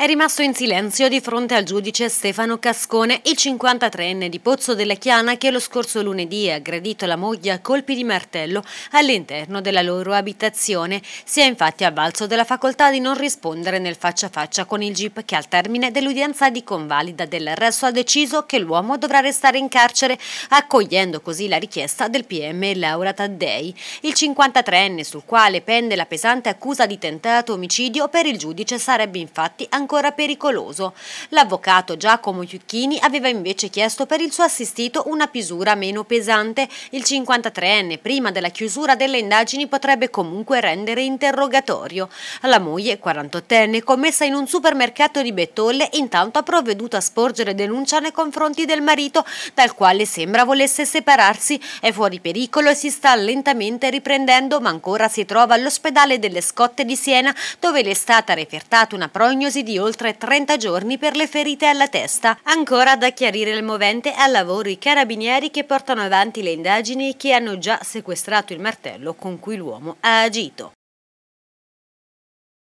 È rimasto in silenzio di fronte al giudice Stefano Cascone, il 53enne di Pozzo della Chiana che lo scorso lunedì ha aggredito la moglie a colpi di martello all'interno della loro abitazione. Si è infatti avvalso della facoltà di non rispondere nel faccia a faccia con il GIP che al termine dell'udienza di convalida dell'arresto ha deciso che l'uomo dovrà restare in carcere, accogliendo così la richiesta del PM Laura Taddei. Il 53enne sul quale pende la pesante accusa di tentato omicidio per il giudice sarebbe infatti ancora ancora pericoloso. L'avvocato Giacomo Chiucchini aveva invece chiesto per il suo assistito una pisura meno pesante. Il 53enne, prima della chiusura delle indagini, potrebbe comunque rendere interrogatorio. La moglie, 48enne, commessa in un supermercato di Bettolle, intanto ha provveduto a sporgere denuncia nei confronti del marito, dal quale sembra volesse separarsi. È fuori pericolo e si sta lentamente riprendendo, ma ancora si trova all'ospedale delle Scotte di Siena, dove le è stata refertata una prognosi di oltre 30 giorni per le ferite alla testa. Ancora da chiarire il movente al lavoro i carabinieri che portano avanti le indagini e che hanno già sequestrato il martello con cui l'uomo ha agito.